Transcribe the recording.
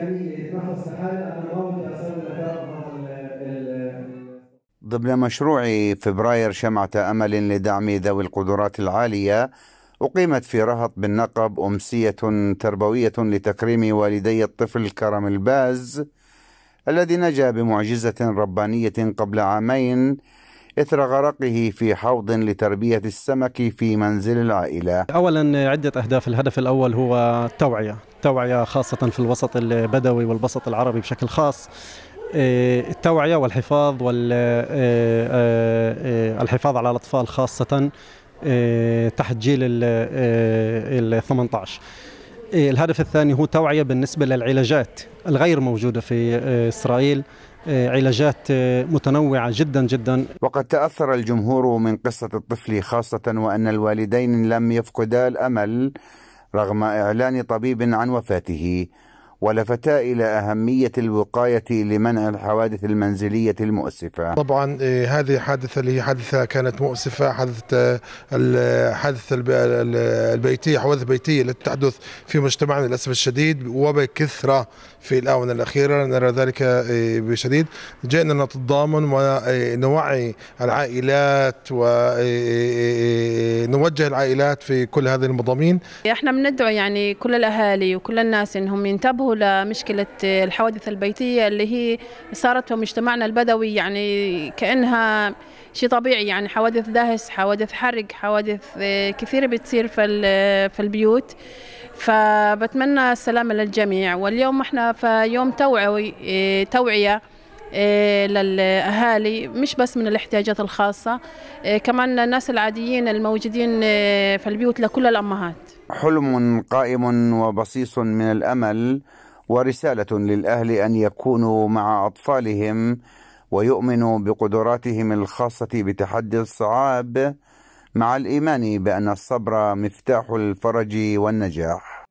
يعني ضمن مشروع فبراير شمعة أمل لدعم ذوي القدرات العالية أقيمت في رهط بالنقب أمسية تربوية لتكريم والدي الطفل كرم الباز الذي نجا بمعجزة ربانية قبل عامين إثر غرقه في حوض لتربية السمك في منزل العائلة أولا عدة أهداف الهدف الأول هو التوعية التوعية خاصة في الوسط البدوي والوسط العربي بشكل خاص إيه، التوعية والحفاظ والحفاظ إيه، إيه، على الأطفال خاصة تحت جيل ال 18 الهدف الثاني هو توعية بالنسبة للعلاجات الغير موجودة في إسرائيل علاجات متنوعة جدا جدا وقد تأثر الجمهور من قصة الطفل خاصة وأن الوالدين لم يفقدا الأمل رغم إعلان طبيب عن وفاته ولفتا إلى أهمية الوقاية لمنع الحوادث المنزلية المؤسفة طبعا إيه، هذه حادثة اللي هي حادثة كانت مؤسفة حادثة الحادثة البيتية حوادث بيتية التي تحدث في مجتمعنا للأسف الشديد وبكثرة في الآونة الأخيرة نرى ذلك إيه، بشديد جئنا نتضامن ونوعي إيه، العائلات ونوجه العائلات في كل هذه المضامين احنا بندعو يعني كل الأهالي وكل الناس انهم ينتبهوا لمشكله الحوادث البيتيه اللي هي صارت في مجتمعنا البدوي يعني كانها شيء طبيعي يعني حوادث دهس حوادث حرق حوادث آه، كثيره بتصير في آه، في البيوت فبتمنى السلامه للجميع واليوم احنا في يوم توعوي آه، توعيه للأهالي مش بس من الاحتياجات الخاصة كمان الناس العاديين الموجودين في البيوت لكل الأمهات حلم قائم وبصيص من الامل ورساله للاهل ان يكونوا مع اطفالهم ويؤمنوا بقدراتهم الخاصه بتحدي الصعاب مع الايمان بان الصبر مفتاح الفرج والنجاح